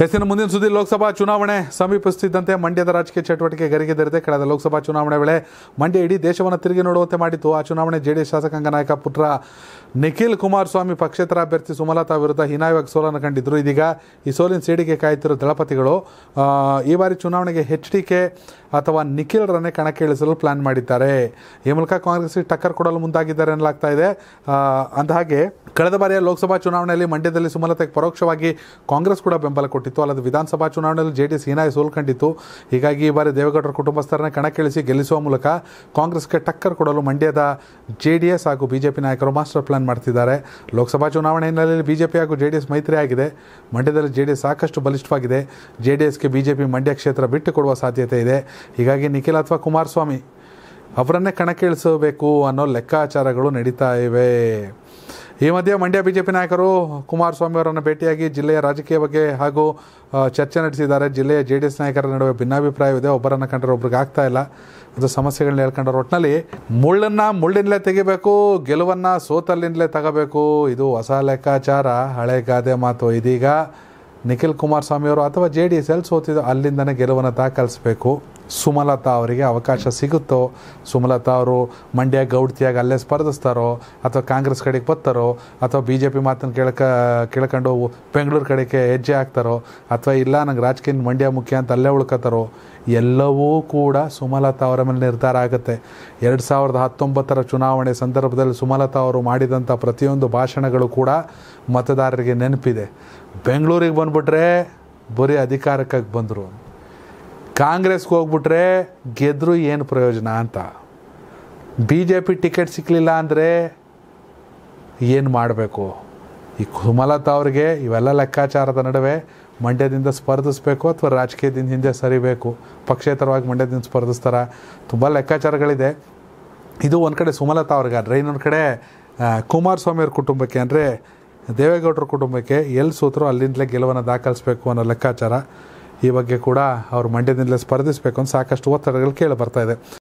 ಹೆಸರಿನ ಮುಂದಿನ ಸುದ್ದಿ ಲೋಕಸಭಾ ಚುನಾವಣೆ ಸಮೀಪಿಸುತ್ತಿದ್ದಂತೆ ಮಂಡ್ಯದ ರಾಜಕೀಯ ಚಟುವಟಿಕೆ ಗರಿಗೆದರಿದೆ ಕಳೆದ ಲೋಕಸಭಾ ಚುನಾವಣೆ ವೇಳೆ ಮಂಡ್ಯ ಇಡೀ ದೇಶವನ್ನು ತಿರುಗಿ ನೋಡುವಂತೆ ಮಾಡಿತು ಆ ಚುನಾವಣೆ ಜೆಡಿಎಸ್ ಶಾಸಕಾಂಗ ನಾಯಕ ಪುತ್ರ ನಿಖಿಲ್ ಕುಮಾರಸ್ವಾಮಿ ಪಕ್ಷೇತರ ಅಭ್ಯರ್ಥಿ ಸುಮಲತಾ ವಿರುದ್ಧ ಹೀನಾಯವಾಗಿ ಸೋಲನ್ನು ಕಂಡಿದ್ದರು ಇದೀಗ ಈ ಸೋಲಿನ ಸೇಡಿಗೆ ಕಾಯುತ್ತಿರುವ ದಳಪತಿಗಳು ಈ ಬಾರಿ ಚುನಾವಣೆಗೆ ಹೆಚ್ ಡಿ ಕೆ ಅಥವಾ ನಿಖಿಲ್ರನ್ನೇ ಕಣಕ್ಕೆ ಇಳಿಸಲು ಪ್ಲಾನ್ ಮಾಡಿದ್ದಾರೆ ಈ ಮೂಲಕ ಕಾಂಗ್ರೆಸ್ಗೆ ಟಕ್ಕರ್ ಕೊಡಲು ಮುಂದಾಗಿದ್ದಾರೆ ಎನ್ನಲಾಗ್ತಾ ಇದೆ ಅಂದಹಾಗೆ ಕಳೆದ ಬಾರಿಯ ಲೋಕಸಭಾ ಚುನಾವಣೆಯಲ್ಲಿ ಮಂಡ್ಯದಲ್ಲಿ ಸುಮಲತೆಗೆ ಪರೋಕ್ಷವಾಗಿ ಕಾಂಗ್ರೆಸ್ ಕೂಡ ಬೆಂಬಲ ಕೊಟ್ಟಿತ್ತು ಅಲ್ಲದೆ ವಿಧಾನಸಭಾ ಚುನಾವಣೆಯಲ್ಲಿ ಜೆ ಡಿ ಎಸ್ ಸೋಲ್ಕೊಂಡಿತ್ತು ಹೀಗಾಗಿ ಈ ಬಾರಿ ದೇವೇಗೌಡರ ಕುಟುಂಬಸ್ಥರನ್ನ ಕಣಕ್ಕಿಳಿಸಿ ಗೆಲ್ಲಿಸುವ ಮೂಲಕ ಕಾಂಗ್ರೆಸ್ಗೆ ಟಕ್ಕರ್ ಕೊಡಲು ಮಂಡ್ಯದ ಜೆ ಡಿ ಎಸ್ ಹಾಗೂ ಬಿಜೆಪಿ ನಾಯಕರು ಮಾಸ್ಟರ್ ಪ್ಲಾನ್ ಮಾಡ್ತಿದ್ದಾರೆ ಲೋಕಸಭಾ ಚುನಾವಣೆ ಹಿನ್ನೆಲೆಯಲ್ಲಿ ಬಿಜೆಪಿ ಹಾಗೂ ಜೆ ಮೈತ್ರಿ ಆಗಿದೆ ಮಂಡ್ಯದಲ್ಲಿ ಜೆ ಸಾಕಷ್ಟು ಬಲಿಷ್ಠವಾಗಿದೆ ಜೆ ಡಿ ಎಸ್ಗೆ ಬಿಜೆಪಿ ಮಂಡ್ಯ ಕ್ಷೇತ್ರ ಬಿಟ್ಟು ಕೊಡುವ ಸಾಧ್ಯತೆ ಇದೆ ಹೀಗಾಗಿ ನಿಖಿಲ್ ಅಥವಾ ಕುಮಾರಸ್ವಾಮಿ ಅವರನ್ನೇ ಕಣಕ್ಕಿಳಿಸಬೇಕು ಅನ್ನೋ ಲೆಕ್ಕಾಚಾರಗಳು ನಡೀತಾ ಇವೆ ಈ ಮಧ್ಯೆ ಮಂಡ್ಯ ಬಿಜೆಪಿ ನಾಯಕರು ಕುಮಾರಸ್ವಾಮಿ ಅವರನ್ನು ಭೇಟಿಯಾಗಿ ಜಿಲ್ಲೆಯ ರಾಜಕೀಯ ಬಗ್ಗೆ ಹಾಗೂ ಚರ್ಚೆ ನಡೆಸಿದ್ದಾರೆ ಜಿಲ್ಲೆಯ ಜೆ ಡಿ ಎಸ್ ನಾಯಕರ ನಡುವೆ ಭಿನ್ನಾಭಿಪ್ರಾಯವಿದೆ ಒಬ್ಬರನ್ನು ಕಂಡ್ರೆ ಒಬ್ರಿಗೆ ಆಗ್ತಾ ಇಲ್ಲ ಅದು ಸಮಸ್ಯೆಗಳನ್ನ ಹೇಳ್ಕೊಂಡ್ರೆ ಒಟ್ಟಿನಲ್ಲಿ ಮುಳ್ಳನ್ನು ಮುಳ್ಳಿನಲ್ಲೇ ತೆಗಿಬೇಕು ಗೆಲುವನ್ನು ಸೋತಲ್ಲಿಂದಲೇ ತಗೋಬೇಕು ಇದು ಹೊಸ ಲೆಕ್ಕಾಚಾರ ಹಳೆ ಗಾದೆ ಮಾತು ಇದೀಗ ನಿಖಿಲ್ ಕುಮಾರಸ್ವಾಮಿಯವರು ಅಥವಾ ಜೆ ಡಿ ಎಸ್ ಎಲ್ಲಿ ಸೋತಿದ್ದು ಅಲ್ಲಿಂದನೇ ಗೆಲುವನ್ನು ದಾಖಲಿಸಬೇಕು ಸುಮಲತಾ ಅವರಿಗೆ ಅವಕಾಶ ಸಿಗುತ್ತೋ ಸುಮಲತಾ ಅವರು ಮಂಡ್ಯ ಗೌಡ್ತಿಯಾಗಿ ಅಲ್ಲೇ ಸ್ಪರ್ಧಿಸ್ತಾರೋ ಅಥವಾ ಕಾಂಗ್ರೆಸ್ ಕಡೆಗೆ ಬತ್ತಾರೋ ಅಥವಾ ಬಿ ಜೆ ಪಿ ಮಾತನ್ನು ಕೇಳಕ ಕೇಳ್ಕೊಂಡು ಬೆಂಗಳೂರು ಕಡೆಗೆ ಹೆಜ್ಜೆ ಹಾಕ್ತಾರೋ ಅಥವಾ ಇಲ್ಲ ನಂಗೆ ರಾಜಕೀಯ ಮಂಡ್ಯ ಮುಖ್ಯ ಅಂತ ಅಲ್ಲೇ ಉಳ್ಕೋತಾರೋ ಎಲ್ಲವೂ ಕೂಡ ಸುಮಲತಾ ಅವರ ಮೇಲೆ ನಿರ್ಧಾರ ಆಗುತ್ತೆ ಎರಡು ಸಾವಿರದ ಹತ್ತೊಂಬತ್ತರ ಚುನಾವಣೆ ಸಂದರ್ಭದಲ್ಲಿ ಸುಮಲತಾ ಅವರು ಮಾಡಿದಂಥ ಪ್ರತಿಯೊಂದು ಭಾಷಣಗಳು ಕೂಡ ಮತದಾರರಿಗೆ ನೆನಪಿದೆ ಬೆಂಗಳೂರಿಗೆ ಬಂದುಬಿಟ್ರೆ ಬರೀ ಅಧಿಕಾರಕ್ಕಾಗಿ ಬಂದರು ಕಾಂಗ್ರೆಸ್ಗೆ ಹೋಗ್ಬಿಟ್ರೆ ಗೆದ್ರು ಏನು ಪ್ರಯೋಜನ ಅಂತ ಬಿ ಜೆ ಪಿ ಟಿಕೆಟ್ ಸಿಕ್ಕಲಿಲ್ಲ ಅಂದರೆ ಏನು ಮಾಡಬೇಕು ಈ ಸುಮಲತಾ ಅವ್ರಿಗೆ ಇವೆಲ್ಲ ಲೆಕ್ಕಾಚಾರದ ನಡುವೆ ಮಂಡ್ಯದಿಂದ ಸ್ಪರ್ಧಿಸಬೇಕು ಅಥವಾ ರಾಜಕೀಯದಿಂದ ಹಿಂದೆ ಸರಿಬೇಕು ಪಕ್ಷೇತರವಾಗಿ ಮಂಡ್ಯದಿಂದ ಸ್ಪರ್ಧಿಸ್ತಾರ ತುಂಬ ಲೆಕ್ಕಾಚಾರಗಳಿದೆ ಇದು ಒಂದು ಕಡೆ ಸುಮಲತಾ ಅವ್ರಿಗಾದರೆ ಇನ್ನೊಂದು ಕಡೆ ಕುಮಾರಸ್ವಾಮಿಯವ್ರ ಕುಟುಂಬಕ್ಕೆ ಅಂದರೆ ದೇವೇಗೌಡರ ಕುಟುಂಬಕ್ಕೆ ಎಲ್ಲಿ ಸೂತ್ರ ಅಲ್ಲಿಂದಲೇ ಗೆಲುವನ್ನು ದಾಖಲಿಸ್ಬೇಕು ಅನ್ನೋ ಲೆಕ್ಕಾಚಾರ ಈ ಬಗ್ಗೆ ಕೂಡ ಅವರು ಮಂಡ್ಯದಿಂದಲೇ ಸ್ಪರ್ಧಿಸಬೇಕು ಅಂತ ಸಾಕಷ್ಟು ಒತ್ತಡಗಳು ಕೇಳಿ ಬರ್ತಾ ಇದೆ